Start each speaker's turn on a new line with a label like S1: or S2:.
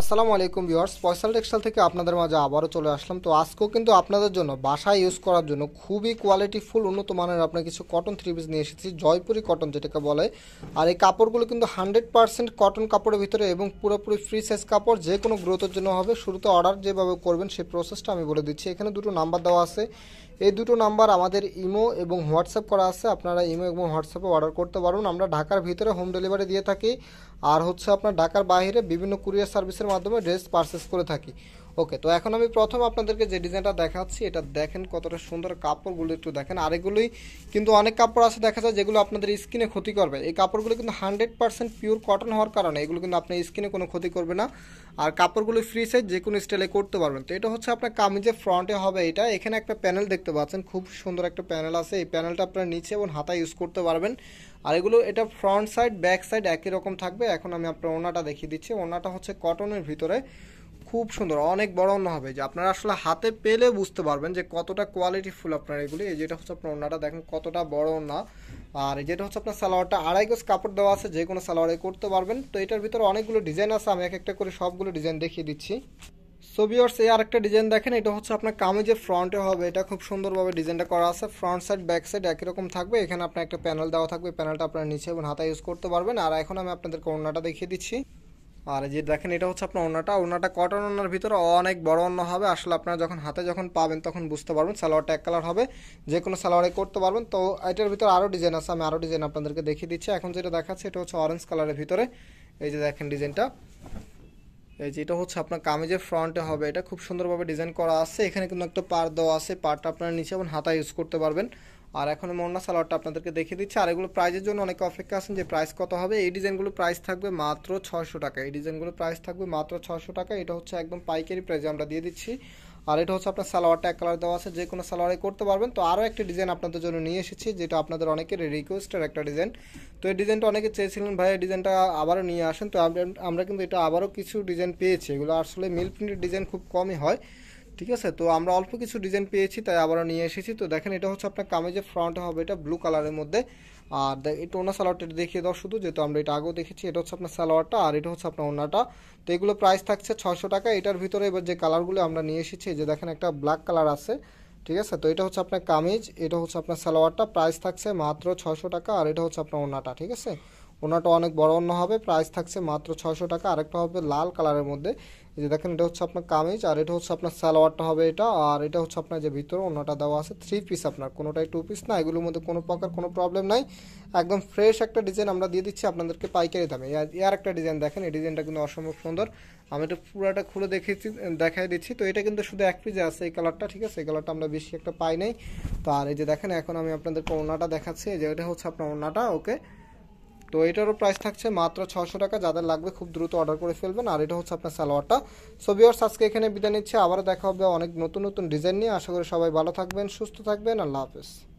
S1: আসসালামু আলাইকুম viewers পয়সাল textile থেকে আপনাদের মাঝে আবারও চলে আসলাম তো আজকেও কিন্তু আপনাদের জন্য বাসায় ইউজ করার জন্য খুবই কোয়ালিটিফুল উন্নত মানের আপনার কিছু কটন থ্রি পিস নিয়ে এসেছি জয়পুরি কটন যেটাকে বলে আর এই কাপড়গুলো কিন্তু হান্ড্রেড পার্সেন্ট কটন কাপড়ের ভিতরে এবং পুরোপুরি ফ্রি সাইজ কাপড় যে কোনো গ্রোথের জন্য হবে শুরুতে অর্ডার যেভাবে করবেন সেই প্রসেসটা আমি বলে দিচ্ছি এখানে দুটো নাম্বার দেওয়া আছে এই দুটো নাম্বার আমাদের ইমো এবং হোয়াটসঅ্যাপ করা আছে আপনারা ইমো এবং হোয়াটসঅ্যাপে অর্ডার করতে পারুন আমরা ঢাকার ভিতরে হোম ডেলিভারি দিয়ে থাকি আর হচ্ছে আপনার ঢাকার বাইরে বিভিন্ন কুরিয়ার সার্ভিস মাধ্যমে ড্রেস পারচেস করে থাকি ওকে তো এখন আমি প্রথম আপনাদেরকে যে ডিজাইনটা দেখাচ্ছি এটা দেখেন কতটা সুন্দর কাপড়গুলো একটু দেখেন আর এগুলোই কিন্তু অনেক কাপড় আছে দেখা যায় যেগুলো আপনাদের স্কিনে ক্ষতি করবে এই কাপড়গুলো কিন্তু হান্ড্রেড পার্সেন্ট পিওর কটন হওয়ার কারণে এগুলো কিন্তু আপনার স্কিনে কোনো ক্ষতি করবে না আর কাপড়গুলো ফ্রি সাইজ যে কোনো স্টাইলে করতে পারবেন তো এটা হচ্ছে আপনার কামিজের ফ্রন্টে হবে এটা এখানে একটা প্যানেল দেখতে পাচ্ছেন খুব সুন্দর একটা প্যানেল আছে এই প্যানেলটা আপনার নিচে এবং হাতা ইউজ করতে পারবেন আর এগুলো এটা ফ্রন্ট সাইড ব্যাক সাইড একই রকম থাকবে এখন আমি আপনার ওনাটা দেখিয়ে দিচ্ছি ওনাটা হচ্ছে কটনের ভিতরে খুব সুন্দর অনেক বড় অন্য হবে যে আপনারা আসলে হাতে পেলে বুঝতে পারবেন যে কতটা কোয়ালিটি ফুল আপনার এগুলি এই যেটা হচ্ছে আপনার অন্যটা দেখেন কতটা বড় ওনা আর যেটা হচ্ছে আপনার সালোয়ারটা আড়াই গোজ কাপড় দেওয়া আছে যে কোনো সালোয়ারে করতে পারবেন তো এটার ভিতরে অনেকগুলো ডিজাইন আছে আমি এক একটা করে সবগুলো ডিজাইন দেখিয়ে দিচ্ছি সোবিওর্স এই আরেকটা ডিজাইন দেখেন এটা হচ্ছে আপনার কামিজের ফ্রন্টে হবে এটা খুব সুন্দরভাবে ডিজাইনটা করা আছে ফ্রন্ট সাইড ব্যাক সাইড একই রকম থাকবে এখানে আপনার একটা প্যানেল দেওয়া থাকবে প্যানেলটা আপনার নিচে এবং হাতা ইউজ করতে পারবেন আর এখন আমি আপনাদের কর্নাটা দেখিয়ে দিচ্ছি আর যে দেখেন এটা হচ্ছে আপনার ওনাটা ওনাটা কটন ওনার ভিতরে অনেক বড় অন্য হবে আসলে আপনারা যখন হাতে যখন পাবেন তখন বুঝতে পারবেন সালোয়ারটা এক কালার হবে যে কোনো সালোয়ারে করতে পারবেন তো এটার ভিতরে আরও ডিজাইন আছে আমি আরও ডিজাইন আপনাদেরকে দেখিয়ে দিচ্ছি এখন যেটা দেখাচ্ছে এটা হচ্ছে অরেঞ্জ কালারের ভিতরে এই যে দেখেন ডিজাইনটা এই যে এটা হচ্ছে আপনার কামিজের ফ্রন্টে হবে এটা খুব সুন্দরভাবে ডিজাইন করা আছে এখানে কিন্তু একটা পার দেওয়া আছে পারটা আপনারা নিচে এবং হাতা ইউজ করতে পারবেন আর এখন মন্ডা সালোয়ারটা আপনাদেরকে দেখিয়ে দিচ্ছি আর এগুলো প্রাইজের জন্য অনেকে অপেক্ষা আছেন যে প্রাইস কত হবে এই ডিজাইনগুলো প্রাইস থাকবে মাত্র ছশো টাকা এই ডিজাইনগুলো প্রাইস থাকবে মাত্র ছশো টাকা এটা হচ্ছে একদম পাইকারি প্রাইজে আমরা দিয়ে দিচ্ছি আর এটা হচ্ছে আপনার সালোয়ারটা এক কালার দেওয়া আছে যে কোনো সালোয়ারে করতে পারবেন তো আরও একটি ডিজাইন আপনাদের জন্য নিয়ে এসেছি যেটা আপনাদের অনেকের রিকোয়েস্টের একটা ডিজাইন তো এই ডিজাইনটা অনেকে চেয়েছিলেন ভাই এই ডিজাইনটা আবারও নিয়ে আসেন তো আমরা কিন্তু এটা আবারও কিছু ডিজাইন পেয়েছি এগুলো আসলে মিল প্রিন্টের ডিজাইন খুব কমই হয় ঠিক আছে তো আমরা অল্প কিছু ডিজাইন পেয়েছি তাই আবারও নিয়ে এসেছি তো দেখেন এটা হচ্ছে আপনার যে ফ্রন্ট হবে এটা ব্লু কালারের মধ্যে আর এটা ওনার সালোয়ারটা দেখিয়ে দাও শুধু যেহেতু আমরা এটা আগেও দেখেছি এটা হচ্ছে আপনার সালোয়ারটা আর এটা হচ্ছে আপনার ওনাটা তো এগুলো প্রাইস থাকছে ছশো টাকা এটার ভিতরে এবার যে কালারগুলো আমরা নিয়ে এসেছি যে দেখেন একটা ব্ল্যাক কালার আছে ঠিক আছে তো এটা হচ্ছে আপনার কামিজ এটা হচ্ছে আপনার সালোয়ারটা প্রাইস থাকছে মাত্র ছশো টাকা আর এটা হচ্ছে আপনার ওনাটা ঠিক আছে ওনাটা অনেক বড় অন্য হবে প্রাইস থাকছে মাত্র ছশো টাকা আরেকটা হবে লাল কালারের মধ্যে এই যে দেখেন এটা হচ্ছে আপনার কামিজ আর এটা হচ্ছে আপনার সালোয়ারটা হবে এটা আর এটা হচ্ছে আপনার যে ভিতরে অন্যটা দেওয়া আছে থ্রি পিস আপনার কোনোটাই টু পিস না এগুলোর মধ্যে কোনো প্রকার কোনো প্রবলেম নাই একদম ফ্রেশ একটা ডিজাইন আমরা দিয়ে দিচ্ছি আপনাদেরকে পাইকারি দামে আর একটা ডিজাইন দেখেন এই ডিজাইনটা কিন্তু অসম্ভব সুন্দর আমি এটা পুরোটা খুলে দেখেছি দেখাই দিচ্ছি তো এটা কিন্তু শুধু এক পিস আছে এই কালারটা ঠিক আছে এই কালারটা আমরা বেশি একটা পাই নাই তো আর এই যে দেখেন এখন আমি আপনাদেরকে ওনাটা দেখাচ্ছি যে এটা হচ্ছে আপনার ওনাটা ওকে তো এটারও প্রাইস থাকছে মাত্র ছশো টাকা যাদের লাগবে খুব দ্রুত অর্ডার করে ফেলবেন আর এটা হচ্ছে আপনার সালোয়ারটা সো বিয়ার্স আজকে এখানে বিদায় নিচ্ছে আবারও দেখা হবে অনেক নতুন নতুন ডিজাইন নিয়ে আশা করি সবাই ভালো থাকবেন সুস্থ থাকবেন আল্লাহ হাফেজ